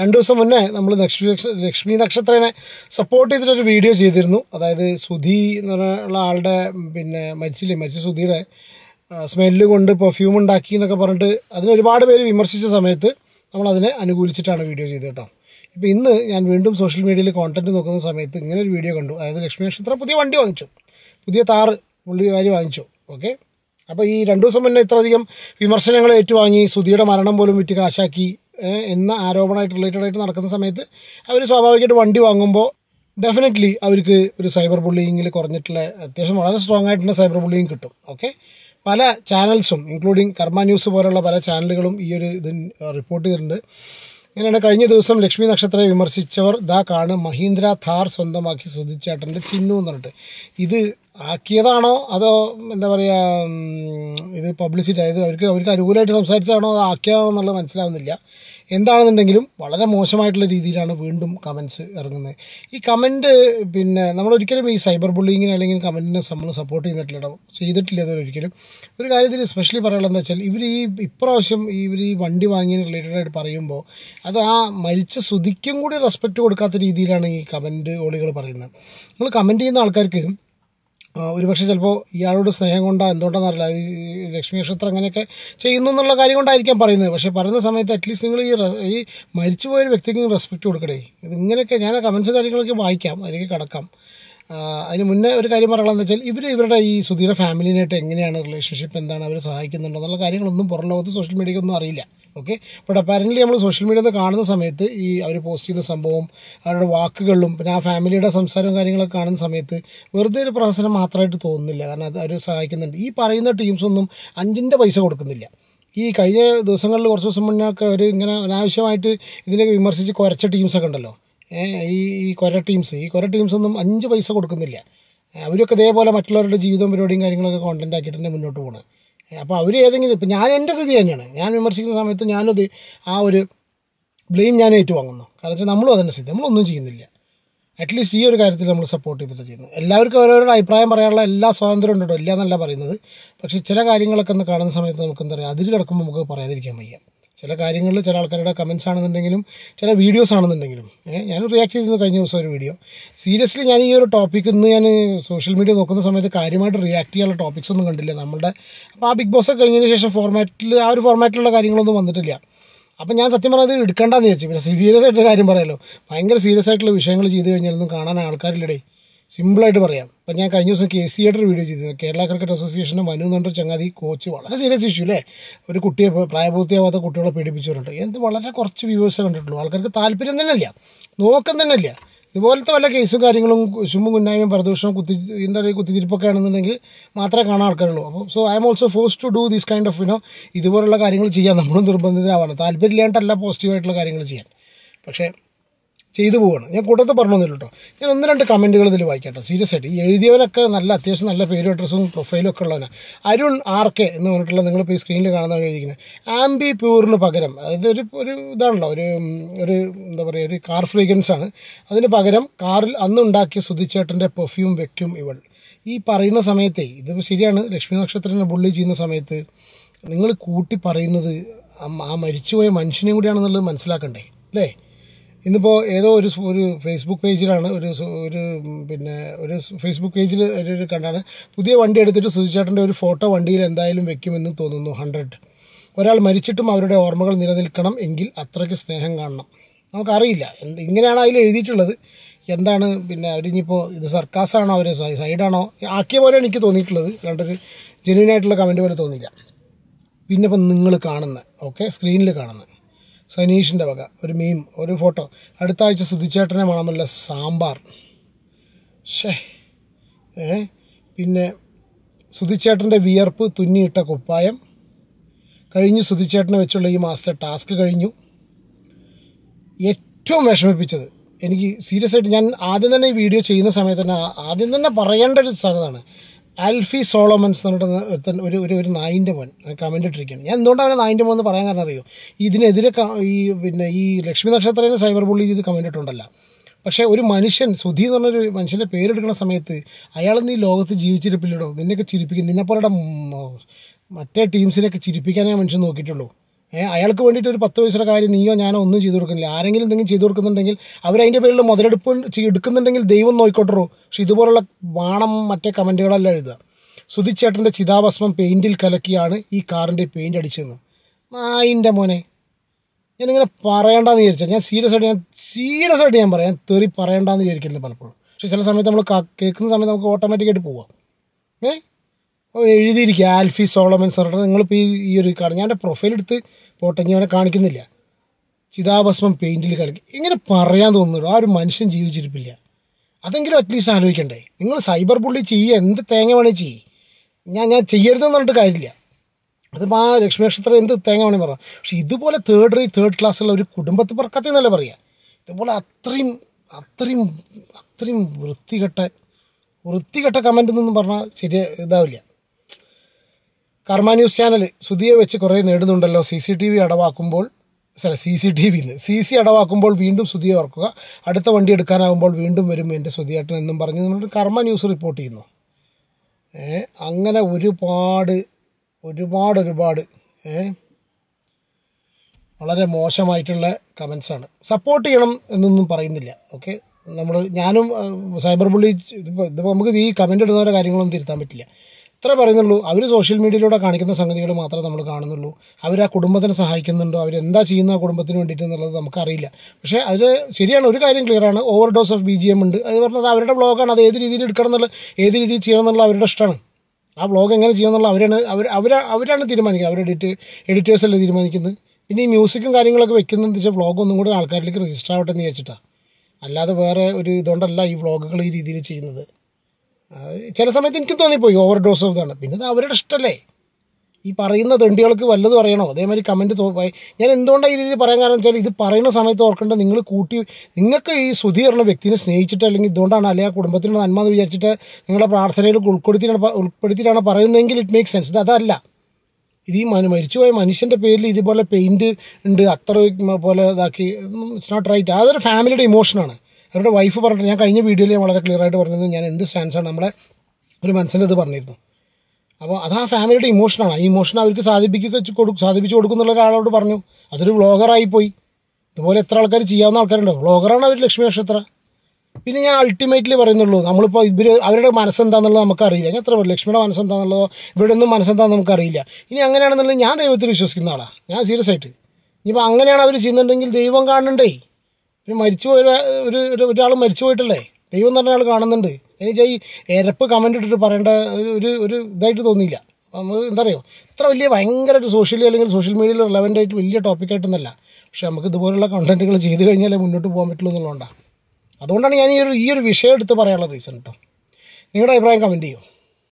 രണ്ട് ദിവസം മുന്നേ നമ്മൾ ലക്ഷ്മി ലക്ഷ്മി നക്ഷത്രനെ സപ്പോർട്ട് ചെയ്തിട്ടൊരു വീഡിയോ ചെയ്തിരുന്നു അതായത് സുധി എന്ന് പറഞ്ഞുള്ള ആളുടെ പിന്നെ മരിച്ചില്ലേ മരിച്ച സുധിയുടെ സ്മെല്ല് കൊണ്ട് പെർഫ്യൂം ഉണ്ടാക്കി എന്നൊക്കെ പറഞ്ഞിട്ട് അതിനൊരുപാട് ഒരുപാട് പേര് വിമർശിച്ച സമയത്ത് നമ്മളതിനെ അനുകൂലിച്ചിട്ടാണ് വീഡിയോ ചെയ്തത് കേട്ടോ ഇപ്പോൾ ഇന്ന് ഞാൻ വീണ്ടും സോഷ്യൽ മീഡിയയിൽ കോണ്ടന്റ് നോക്കുന്ന സമയത്ത് ഇങ്ങനെ ഒരു വീഡിയോ കണ്ടു അതായത് ലക്ഷ്മി നക്ഷത്രം പുതിയ വണ്ടി വാങ്ങിച്ചു പുതിയ താറ് പുള്ളിക്കാരി വാങ്ങിച്ചു ഓക്കെ അപ്പോൾ ഈ രണ്ടു ദിവസം മുന്നേ ഇത്രയധികം വിമർശനങ്ങൾ ഏറ്റുവാങ്ങി സുധിയുടെ മരണം പോലും വിറ്റ് കാശാക്കി എന്ന ആരോപണമായിട്ട് റിലേറ്റഡ് ആയിട്ട് നടക്കുന്ന സമയത്ത് അവർ സ്വാഭാവികമായിട്ട് വണ്ടി വാങ്ങുമ്പോൾ ഡെഫിനറ്റ്ലി അവർക്ക് ഒരു സൈബർ ബുള്ളിങ്ങിൽ കുറഞ്ഞിട്ടുള്ള അത്യാവശ്യം വളരെ സ്ട്രോങ് ആയിട്ടുള്ള സൈബർ ബുള്ളിങ് കിട്ടും ഓക്കെ പല ചാനൽസും ഇൻക്ലൂഡിങ് കർമ്മ ന്യൂസ് പോലുള്ള പല ചാനലുകളും ഈ ഒരു ഇതിന് റിപ്പോർട്ട് ചെയ്തിട്ടുണ്ട് ഇങ്ങനെയാണ് കഴിഞ്ഞ ദിവസം ലക്ഷ്മി നക്ഷത്രയെ വിമർശിച്ചവർ ദാ കാണ് മഹീന്ദ്ര ഥാർ സ്വന്തമാക്കി സുധിച്ചേട്ടൻ്റെ ചിഹ്നം എന്ന് പറഞ്ഞിട്ട് ഇത് ആക്കിയതാണോ അതോ എന്താ പറയുക ഇത് പബ്ലിസിറ്റി അതായത് അവർക്ക് അവർക്ക് അനുകൂലമായിട്ട് സംസാരിച്ചതാണോ അത് ആക്കിയതാണോ എന്നുള്ളത് മനസ്സിലാവുന്നില്ല എന്താണെന്നുണ്ടെങ്കിലും വളരെ മോശമായിട്ടുള്ള രീതിയിലാണ് വീണ്ടും കമൻസ് ഇറങ്ങുന്നത് ഈ കമൻറ്റ് പിന്നെ നമ്മളൊരിക്കലും ഈ സൈബർ ബുള്ളിങ്ങിന് അല്ലെങ്കിൽ കമൻറ്റിനെ നമ്മൾ സപ്പോർട്ട് ചെയ്തിട്ടില്ല ചെയ്തിട്ടില്ല അതൊരിക്കലും ഒരു കാര്യത്തിൽ സ്പെഷ്യലി പറയാനുള്ളതെന്ന് വെച്ചാൽ ഇവർ ഈ ഇപ്രാവശ്യം ഇവർ ഈ വണ്ടി വാങ്ങിയതിന് റിലേറ്റഡ് ആയിട്ട് പറയുമ്പോൾ അത് ആ മരിച്ച ശ്രുതിക്കും കൂടി റെസ്പെക്റ്റ് കൊടുക്കാത്ത രീതിയിലാണ് ഈ കമൻറ്റ് ഓളികൾ പറയുന്നത് നമ്മൾ കമൻറ്റ് ചെയ്യുന്ന ആൾക്കാർക്ക് ഒരുപക്ഷെ ചിലപ്പോൾ ഇയാളോട് സ്നേഹം എന്തുകൊണ്ടാണെന്ന് അറിയില്ല ഈ ലക്ഷ്മി നക്ഷത്രം അങ്ങനെയൊക്കെ ചെയ്യുന്നു എന്നുള്ള കാര്യം കൊണ്ടായിരിക്കാം പറയുന്നത് പക്ഷേ പറയുന്ന സമയത്ത് അറ്റ്ലീസ്റ്റ് നിങ്ങൾ ഈ ഈ മരിച്ചുപോയൊരു വ്യക്തിക്ക് റെസ്പെക്റ്റ് കൊടുക്കണേ ഇങ്ങനെയൊക്കെ ഞാൻ കമൻസ് കാര്യങ്ങളൊക്കെ വായിക്കാം അതിലേക്ക് കടക്കാം അതിന് മുന്നേ ഒരു കാര്യം പറയണമെന്ന് വെച്ചാൽ ഇവർ ഇവരുടെ ഈ സുധീര ഫാമിലിനായിട്ട് എങ്ങനെയാണ് റിലേഷൻഷിപ്പ് എന്താണ് അവർ സഹായിക്കുന്നുണ്ടോ എന്നുള്ള കാര്യങ്ങളൊന്നും പുറം ലോകത്ത് സോഷ്യൽ മീഡിയക്കൊന്നും അറിയില്ല ഓക്കെ ബട്ട് അപ്പാരൻ്റ് നമ്മൾ സോഷ്യൽ മീഡിയ നിന്ന് കാണുന്ന സമയത്ത് ഈ അവർ പോസ്റ്റ് ചെയ്യുന്ന സംഭവം അവരുടെ വാക്കുകളും പിന്നെ ആ ഫാമിലിയുടെ സംസാരവും കാര്യങ്ങളൊക്കെ കാണുന്ന സമയത്ത് വെറുതെ ഒരു പ്രഹസനം മാത്രമായിട്ട് തോന്നുന്നില്ല കാരണം അത് അവർ സഹായിക്കുന്നുണ്ട് ഈ പറയുന്ന ടീംസൊന്നും അഞ്ചിൻ്റെ പൈസ കൊടുക്കുന്നില്ല ഈ കഴിഞ്ഞ ദിവസങ്ങളിൽ കുറച്ച് ദിവസം മുന്നേ ഒക്കെ അവർ ഇങ്ങനെ അനാവശ്യമായിട്ട് ഇതിനെ വിമർശിച്ച് കുറച്ച ടീംസൊക്കെ ഉണ്ടല്ലോ ഈ ഈ കൊര ടീംസ് ഈ കൊര ടീംസൊന്നും അഞ്ച് പൈസ കൊടുക്കുന്നില്ല അവരൊക്കെ ഇതേപോലെ മറ്റുള്ളവരുടെ ജീവിതവും പരിപാടിയും കാര്യങ്ങളൊക്കെ കോണ്ടൻറ്റ് ആക്കിയിട്ട് തന്നെ മുന്നോട്ട് പോകുന്നത് അപ്പോൾ അവർ ഏതെങ്കിലും ഇപ്പം ഞാൻ എൻ്റെ സ്ഥിതി തന്നെയാണ് ഞാൻ വിമർശിക്കുന്ന സമയത്ത് ഞാനത് ആ ഒരു ബ്ലെയിം ഞാൻ ഏറ്റുവാങ്ങുന്നു കാരണം വെച്ചാൽ നമ്മളും അതിൻ്റെ സ്ഥിതി നമ്മളൊന്നും ചെയ്യുന്നില്ല അറ്റ്ലീസ്റ്റ് ഈ ഒരു കാര്യത്തിൽ നമ്മൾ സപ്പോർട്ട് ചെയ്തിട്ട് ചെയ്യുന്നു എല്ലാവർക്കും അവരവരുടെ അഭിപ്രായം പറയാനുള്ള എല്ലാ സ്വാതന്ത്ര്യം ഉണ്ടോ ഇല്ല എന്നല്ല പറയുന്നത് പക്ഷേ ചില കാര്യങ്ങളൊക്കെ ഒന്ന് കാണുന്ന സമയത്ത് നമുക്ക് എന്താ പറയുക അതിൽ കിടക്കുമ്പോൾ നമുക്ക് പറയാതിരിക്കാൻ വയ്യ ചില കാര്യങ്ങളിൽ ചില ആൾക്കാരുടെ കമൻസ് ആണെന്നുണ്ടെങ്കിലും ചില വീഡിയോസ് ആണെന്നുണ്ടെങ്കിലും ഏഹ് ഞാൻ റിയാക്ട് ചെയ്തിരുന്നു കഴിഞ്ഞ ദിവസം ഒരു വീഡിയോ സീരിയസ്ലി ഞാൻ ഈ ഒരു ടോപ്പിക്ക് ഇന്ന് ഞാൻ സോഷ്യൽ മീഡിയ നോക്കുന്ന സമയത്ത് കാര്യമായിട്ട് റിയാക്ട് ചെയ്യാനുള്ള ടോപ്പിക്സ് ഒന്നും കണ്ടില്ല നമ്മുടെ അപ്പോൾ ആ ബിഗ് ബോസ് ഒക്കെ കഴിഞ്ഞതിന് ശേഷം ഫോർമാറ്റിൽ ആ ഒരു ഫോർമാറ്റിലുള്ള കാര്യങ്ങളൊന്നും വന്നിട്ടില്ല അപ്പം ഞാൻ സത്യം പറഞ്ഞത് എടുക്കേണ്ടെന്ന് വിചാരിച്ചു പിന്നെ സീരിയസ് ആയിട്ടൊരു കാര്യം പറയാമല്ലോ ഭയങ്കര സീരിയസ് ആയിട്ടുള്ള വിഷയങ്ങൾ ചെയ്തു കഴിഞ്ഞാലൊന്നും കാണാൻ ആൾക്കാരില്ലടേ സിമ്പിളായിട്ട് പറയാം ഇപ്പം ഞാൻ കഴിഞ്ഞ ദിവസം കെ സി ആയിട്ട് വീഡിയോ ചെയ്തിരുന്നു കേരള ക്രിക്കറ്റ് അസോസിയേഷൻ്റെ മനു എന്നുണ്ട് ചങ്ങാതി കോച്ച് വളരെ സീരിയസ് ഇഷ്യൂ അല്ലേ ഒരു കുട്ടിയെ പ്രായപൂർത്തിയാവാത്ത കുട്ടികളെ പീഡിപ്പിച്ചവരുണ്ട് എന്ത് വളരെ കുറച്ച് വ്യൂവേഴ്സേ കണ്ടിട്ടുള്ളൂ ആൾക്കാർക്ക് താല്പര്യം തന്നെ ഇല്ല നോക്കം തന്നെ ഇല്ല ഇതുപോലത്തെ വല്ല കേസും കാര്യങ്ങളും ചുമ്പും കുന്നായ്മയും പ്രദൂഷണം കുത്തി എന്താ പറയുക കുത്തിത്തിരിപ്പൊക്കെ ആണെന്നുണ്ടെങ്കിൽ മാത്രമേ കാണാൻ ആൾക്കാരുള്ളൂ അപ്പോൾ so I'm also force to do these kind of you know ഇതുപോലുള്ള കാര്യങ്ങൾ ചെയ്യാൻ നമ്മളും നിർബന്ധിതരാവാണ് താല്പര്യമില്ലാണ്ടല്ല പോസിറ്റീവായിട്ടുള്ള കാര്യങ്ങൾ ചെയ്യാൻ പക്ഷേ ചെയ്തു പോവുകയാണ് ഞാൻ കൂട്ടത്തിൽ പറഞ്ഞൊന്നുമില്ല കേട്ടോ ഞാൻ ഒന്ന് രണ്ട് കമൻറ്റുകൾ ഇതിൽ വായിക്കാം കേട്ടോ സീരിയസ് ആയിട്ട് ഈ എഴുതിയവനൊക്കെ നല്ല അത്യാവശ്യം നല്ല പേരും അഡ്രസ്സും പ്രൊഫൈലും ഒക്കെ ഉള്ളവനാണ് അരുൺ ആർ കെ എന്ന് പറഞ്ഞിട്ടുള്ള നിങ്ങളിപ്പോൾ ഈ സ്ക്രീനിൽ കാണുന്ന എഴുതിക്കുന്നത് ആംബി പ്യൂറിന് പകരം അതായത് ഒരു ഒരു ഇതാണല്ലോ ഒരു ഒരു എന്താ പറയുക ഒരു കാർ ഫ്രീഗ്രൻസ് ആണ് അതിന് പകരം കാറിൽ അന്നുണ്ടാക്കിയ സുധിച്ചേട്ടൻ്റെ പെർഫ്യൂം വെക്കും ഇവൾ ഈ പറയുന്ന സമയത്തെ ഇതിപ്പോൾ ശരിയാണ് ലക്ഷ്മി നക്ഷത്രത്തിനെ ബുള്ളി ചെയ്യുന്ന സമയത്ത് നിങ്ങൾ കൂട്ടി പറയുന്നത് ആ മരിച്ചുപോയ മനുഷ്യനെയും കൂടിയാണെന്നുള്ളത് മനസ്സിലാക്കണ്ടേ അല്ലേ ഇന്നിപ്പോൾ ഏതോ ഒരു ഒരു ഫേസ്ബുക്ക് പേജിലാണ് ഒരു ഒരു പിന്നെ ഒരു ഫേസ്ബുക്ക് പേജിൽ ഒരു കണ്ടാണ് പുതിയ വണ്ടി എടുത്തിട്ട് സുജിച്ചേട്ടൻ്റെ ഒരു ഫോട്ടോ വണ്ടിയിൽ എന്തായാലും വെക്കുമെന്ന് തോന്നുന്നു ഹൺഡ്രഡ് ഒരാൾ മരിച്ചിട്ടും അവരുടെ ഓർമ്മകൾ നിലനിൽക്കണം എങ്കിൽ അത്രയ്ക്ക് സ്നേഹം കാണണം നമുക്കറിയില്ല എന്ത് ഇങ്ങനെയാണ് അതിൽ എഴുതിയിട്ടുള്ളത് എന്താണ് പിന്നെ അവരിനിപ്പോൾ ഇത് സർക്കാസാണോ അവർ സൈഡാണോ ആക്കിയ പോലെ എനിക്ക് തോന്നിയിട്ടുള്ളത് കണ്ടൊരു ജെന്യൂൻ ആയിട്ടുള്ള കമൻറ്റ് പോലെ തോന്നിയില്ല പിന്നെ ഇപ്പം നിങ്ങൾ കാണുന്ന ഓക്കെ സ്ക്രീനിൽ കാണുന്നത് സനീഷിൻ്റെ വക ഒരു മീം ഒരു ഫോട്ടോ അടുത്ത ആഴ്ച സുധിച്ചേട്ടനെ മണമല്ല സാമ്പാർ ഷേ ഏ പിന്നെ സുധിച്ചേട്ടൻ്റെ വിയർപ്പ് തുന്നിയിട്ട കുപ്പായം കഴിഞ്ഞു സുധിച്ചേട്ടനെ വെച്ചുള്ള ഈ മാസത്തെ ടാസ്ക് കഴിഞ്ഞു ഏറ്റവും വിഷമിപ്പിച്ചത് എനിക്ക് സീരിയസ് ആയിട്ട് ഞാൻ ആദ്യം തന്നെ ഈ വീഡിയോ ചെയ്യുന്ന സമയത്ത് തന്നെ ആദ്യം തന്നെ പറയേണ്ട ഒരു സ്ഥലമാണ് ആൽഫി സോളമൻസ് പറഞ്ഞിട്ട് ഒരു ഒരു ഒരു നായിൻ്റെ മോൻ കമൻ്റ് ഇട്ടിരിക്കുകയാണ് ഞാൻ എന്തുകൊണ്ടാണ് അവനെ നായിൻ്റെ മോൻ എന്ന് പറയാൻ കാരണം അറിയോ ഇതിനെതിരെ ഈ പിന്നെ ഈ ലക്ഷ്മി നക്ഷത്രത്തിന് സൈബർ ബുള്ളി ചെയ്ത് കമൻ്റ് ഇട്ടുണ്ടല്ല പക്ഷേ ഒരു മനുഷ്യൻ സുധി എന്ന് പറഞ്ഞൊരു മനുഷ്യൻ്റെ പേരെടുക്കുന്ന സമയത്ത് അയാൾ നീ ലോകത്ത് ജീവിച്ചിരിപ്പില്ലടോ നിന്നെയൊക്കെ ചിരിപ്പിക്കും നിന്നെപ്പോലെ മറ്റേ ടീംസിനെയൊക്കെ ചിരിപ്പിക്കാനേ മനുഷ്യൻ നോക്കിയിട്ടുള്ളൂ അയാൾക്ക് വേണ്ടിയിട്ട് ഒരു പത്ത് വയസ്സുള്ള കാര്യം നീയോ ഞാനോ ഒന്നും ചെയ്തു കൊടുക്കുന്നില്ല ആരെങ്കിലും എന്തെങ്കിലും ചെയ്തു കൊടുക്കുന്നുണ്ടെങ്കിൽ അവരതിൻ്റെ പേരിൽ മുതലെടുപ്പ് എടുക്കുന്നുണ്ടെങ്കിൽ ദൈവം നോയിക്കോട്ടോ പക്ഷെ ഇതുപോലുള്ള വാണം മറ്റേ കമൻറ്റുകളല്ല എഴുതുക സുധിച്ചേട്ടൻ്റെ ചിതാഭസ്മം പെയിൻറ്റിൽ കലക്കിയാണ് ഈ കാറിൻ്റെ പെയിൻ്റ് അടിച്ചതെന്ന് നായിൻ്റെ മോനെ ഞാനിങ്ങനെ പറയണ്ടെന്ന് വിചാരിച്ചാൽ ഞാൻ സീരിയസ് ആയിട്ട് ഞാൻ സീരിയസ് ആയിട്ട് ഞാൻ പറയാം തെറി പറയണ്ടെന്ന് വിചാരിക്കില്ല പലപ്പോഴും പക്ഷെ ചില സമയത്ത് നമ്മൾ കേൾക്കുന്ന സമയത്ത് നമുക്ക് ഓട്ടോമാറ്റിക്കായിട്ട് പോവാം ഏഹ് എഴുതിയിരിക്കുക ആൽഫി സോളമൻ സാറിൻ്റെ നിങ്ങളിപ്പോൾ ഈ ഈ ഒരു കാർഡ് ഞാൻ എൻ്റെ പ്രൊഫൈൽ എടുത്ത് പോട്ടെങ്കിൽ അവനെ കാണിക്കുന്നില്ല ചിതാഭസ്മം പെയിൻറ്റിൽ കലക്കി ഇങ്ങനെ പറയാൻ തോന്നുന്നു ആ ഒരു മനുഷ്യൻ ജീവിച്ചിരിപ്പില്ല അതെങ്കിലും അറ്റ്ലീസ്റ്റ് ആലോചിക്കണ്ടേ നിങ്ങൾ സൈബർ പുള്ളി ചെയ്യുക എന്ത് തേങ്ങ വേണേ ചെയ്യും ഞാൻ ഞാൻ ചെയ്യരുതെന്ന് പറഞ്ഞിട്ട് കാര്യമില്ല അതിപ്പോൾ ആ ലക്ഷ്മി നക്ഷത്രം എന്ത് തേങ്ങ വേണേ പറയാം പക്ഷേ ഇതുപോലെ തേർഡ് റേ തേർഡ് ക്ലാസ്സുള്ള ഒരു കുടുംബത്തിൽ എന്നല്ല പറയുക ഇതുപോലെ അത്രയും അത്രയും അത്രയും വൃത്തികെട്ട വൃത്തികെട്ട കമൻ്റ് എന്നൊന്നും പറഞ്ഞാൽ ശരി ഇതാവില്ല കർമ്മ ന്യൂസ് ചാനൽ സുധിയെ വെച്ച് കുറേ നേടുന്നുണ്ടല്ലോ സി സി ടി വി അടവാക്കുമ്പോൾ സോറി സി സി ടി വിന്ന് സി സി അടവാക്കുമ്പോൾ വീണ്ടും സുധിയെ ഓർക്കുക അടുത്ത വണ്ടി എടുക്കാനാകുമ്പോൾ വീണ്ടും വരും എൻ്റെ സുധിയേട്ടൻ എന്നും പറഞ്ഞ് നമ്മൾ കർമ്മ ന്യൂസ് റിപ്പോർട്ട് ചെയ്യുന്നു അങ്ങനെ ഒരുപാട് ഒരുപാട് ഒരുപാട് വളരെ മോശമായിട്ടുള്ള കമൻസാണ് സപ്പോർട്ട് ചെയ്യണം എന്നൊന്നും പറയുന്നില്ല ഓക്കെ നമ്മൾ ഞാനും സൈബർ ബുള്ളി ഇതിപ്പോൾ നമുക്ക് ഈ കമൻ്റ് ഇടുന്നവരെ കാര്യങ്ങളൊന്നും തിരുത്താൻ പറ്റില്ല അത്ര പറയുന്നുള്ളൂ അവർ സോഷ്യൽ മീഡിയയിലൂടെ കാണിക്കുന്ന സംഗതികൾ മാത്രമേ നമ്മൾ കാണുന്നുള്ളൂ അവർ ആ കുടുംബത്തിനെ സഹായിക്കുന്നുണ്ടോ അവരെന്താ ചെയ്യുന്ന ആ കുടുംബത്തിന് വേണ്ടിയിട്ട് എന്നുള്ളത് നമുക്കറിയില്ല പക്ഷേ അതിൽ ശരിയാണ് ഒരു കാര്യം ക്ലിയറാണ് over dose of B G M ഉണ്ട് അത് പറഞ്ഞത് അവരുടെ ബ്ലോഗാണ് അത് ഏത് രീതിയിൽ എടുക്കണം എന്നുള്ള ഏത് രീതിയിൽ ചെയ്യണം എന്നുള്ള അവരുടെ ഇഷ്ടമാണ് ആ ബ്ലോഗ് എങ്ങനെ ചെയ്യണം എന്നുള്ള അവരാണ് അവർ അവരാണ് തീരുമാനിക്കുന്നത് അവരുടെ എഡിറ്റേഴ്സ് എഡിറ്റേഴ്സല്ലേ തീരുമാനിക്കുന്നത് പിന്നെ ഈ മ്യൂസിക്കും കാര്യങ്ങളൊക്കെ വെക്കുന്നതെന്ന് വെച്ചാൽ വ്ളോഗ് ഒന്നും കൂടി ആൾക്കാരിലേക്ക് രജിസ്റ്റർ ആവട്ടെ എന്ന് വിചാരിച്ചിട്ടാണ് അല്ലാതെ വേറെ ഒരു ഇതുകൊണ്ടല്ല ഈ വ്ളോഗുകൾ ഈ രീതിയിൽ ചെയ്യുന്നത് ചില സമയത്ത് എനിക്ക് തോന്നിപ്പോയി ഓവർ ഡോസ് ഇതാണ് പിന്നെ അത് അവരുടെ ഇഷ്ടമല്ലേ ഈ പറയുന്ന തെണ്ടികൾക്ക് വല്ലതും അറിയണോ അതേമാതിരി കമൻറ്റ് തോന്നി ഞാൻ എന്തുകൊണ്ടാണ് ഈ രീതിയിൽ പറയാൻ കാരണം വെച്ചാൽ ഇത് പറയുന്ന സമയത്ത് ഓർക്കേണ്ടത് നിങ്ങൾ കൂട്ടി നിങ്ങൾക്ക് ഈ സുധി പറഞ്ഞ വ്യക്തിനെ സ്നേഹിച്ചിട്ട് അല്ലെങ്കിൽ ഇതുകൊണ്ടാണ് അല്ലെങ്കിൽ ആ കുടുംബത്തിൻ്റെ നന്മ എന്ന് വിചാരിച്ചിട്ട് നിങ്ങളെ പ്രാർത്ഥനയിൽ ഉൾപ്പെടുത്തിയിട്ടാണ് ഉൾപ്പെടുത്തിയിട്ടാണ് പറയുന്നതെങ്കിൽ ഇറ്റ് മേക്ക് സെൻസ് ഇത് അതല്ല ഇത് ഈ മനു മരിച്ചുപോയ മനുഷ്യൻ്റെ പേരിൽ ഇതുപോലെ പെയിൻറ്റ് ഉണ്ട് അത്ര പോലെ ഇതാക്കി ഇറ്റ്സ് നോട്ട് റൈറ്റ് അതൊരു ഫാമിലിയുടെ ഇമോഷനാണ് അവരുടെ വൈഫ് പറഞ്ഞിട്ട് ഞാൻ കഴിഞ്ഞ വീഡിയോയിൽ ഞാൻ വളരെ ക്ലിയർ ആയിട്ട് പറഞ്ഞത് ഞാൻ എന്ത് സ്റ്റാൻസാണ് നമ്മളെ ഒരു മനസ്സിൻ്റെ ഇത് പറഞ്ഞിരുന്നു അപ്പോൾ അത് ആ ഫാമിലിയുടെ ഇമോഷനാണ് ആ ഇമോഷൻ അവർക്ക് സാധിപ്പിക്കുക കൊടുക്കും സാധിപ്പിച്ച് കൊടുക്കുന്നുള്ള ഒരാളോട് പറഞ്ഞു അതൊരു വ്ളോഗറായി പോയി ഇതുപോലെ എത്ര ആൾക്കാർ ചെയ്യാവുന്ന ആൾക്കാരുണ്ടോ വ്ളോഗറാണ് അവർ ലക്ഷ്മി നക്ഷത്ര പിന്നെ ഞാൻ അൾട്ടിമേറ്റ്ലി പറയുന്നുള്ളൂ നമ്മളിപ്പോൾ ഇവർ അവരുടെ മനസ്സെന്താണെന്നുള്ളത് നമുക്കറിയില്ല ഞാൻ എത്ര ലക്ഷ്മിയുടെ മനസ്സെന്താണെന്നുള്ളതോ ഇവരുടെ ഒന്നും മനസ്സെന്താണെന്ന് നമുക്കറിയില്ല ഇനി അങ്ങനെയാണെന്നുള്ളത് ഞാൻ ദൈവത്തിൽ വിശ്വസിക്കുന്ന ആളാണ് ഞാൻ സീരിയസ് ആയിട്ട് ഇനിയിപ്പോൾ അങ്ങനെയാണ് അവർ ചെയ്യുന്നുണ്ടെങ്കിൽ ദൈവം കാണണ്ടേ പിന്നെ മരിച്ചു പോയ ഒരു ഒരാൾ മരിച്ചു പോയിട്ടല്ലേ ദൈവം തന്നെ ആൾ കാണുന്നുണ്ട് എനിക്ക് ഈ എരപ്പ് കമൻ്റ് ഇട്ടിട്ട് പറയേണ്ട ഒരു ഒരു ഇതായിട്ട് തോന്നിയില്ല നമുക്ക് എന്താ പറയുക ഇത്ര വലിയ ഒരു സോഷ്യൽ അല്ലെങ്കിൽ സോഷ്യൽ മീഡിയയിൽ റിലവൻ്റ് ആയിട്ട് വലിയ ആയിട്ടൊന്നല്ല പക്ഷേ നമുക്ക് ഇതുപോലുള്ള കണ്ടൻറ്റുകൾ ചെയ്ത് കഴിഞ്ഞാലേ മുന്നോട്ട് പോകാൻ പറ്റുള്ളൂ എന്നുള്ളതുകൊണ്ടാണ് അതുകൊണ്ടാണ് ഞാൻ ഈ ഒരു ഈ ഒരു വിഷയം എടുത്ത് പറയാനുള്ള റീസൺ കേട്ടോ നിങ്ങളുടെ അഭിപ്രായം കമൻറ്റ് ചെയ്യും